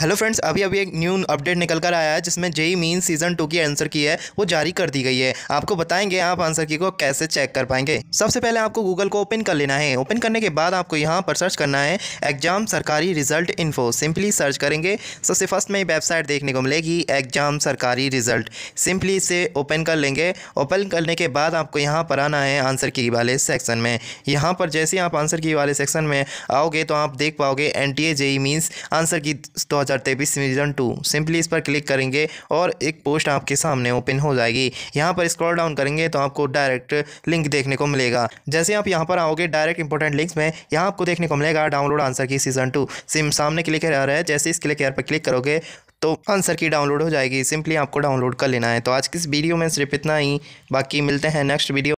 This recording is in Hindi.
हेलो फ्रेंड्स अभी अभी एक न्यू अपडेट निकल कर आया है जिसमें जेई मीन सीजन टू की आंसर की है वो जारी कर दी गई है आपको बताएंगे आप आंसर की को कैसे चेक कर पाएंगे सबसे पहले आपको गूगल को ओपन कर लेना है ओपन करने के बाद आपको यहाँ पर सर्च करना है एग्जाम सरकारी रिजल्ट इन्फो सिंपली सर्च करेंगे सबसे फर्स्ट में वेबसाइट देखने को मिलेगी एग्जाम सरकारी रिजल्ट सिंपली इसे ओपन कर लेंगे ओपन करने के बाद आपको यहाँ पर आना है आंसर की वाले सेक्शन में यहाँ पर जैसे आप आंसर की वाले सेक्शन में आओगे तो आप देख पाओगे N T A JEE mains answer key दो 2023 सीजन टू सिंपली इस पर क्लिक करेंगे और एक पोस्ट आपके सामने ओपन हो जाएगी यहाँ पर स्क्रॉल डाउन करेंगे तो आपको डायरेक्ट लिंक देखने को मिलेगा जैसे आप यहाँ पर आओगे डायरेक्ट इंपॉर्टेंट लिंक्स में यहाँ आपको देखने को मिलेगा download answer key session two सिम सामने क्लिक आ रहा है जैसे इस क्लिक एयर पर क्लिक करोगे तो आंसर की डाउनलोड हो जाएगी सिंपली आपको डाउनलोड कर लेना है तो आज की इस वीडियो में सिर्फ इतना ही बाकी मिलते हैं नेक्स्ट वीडियो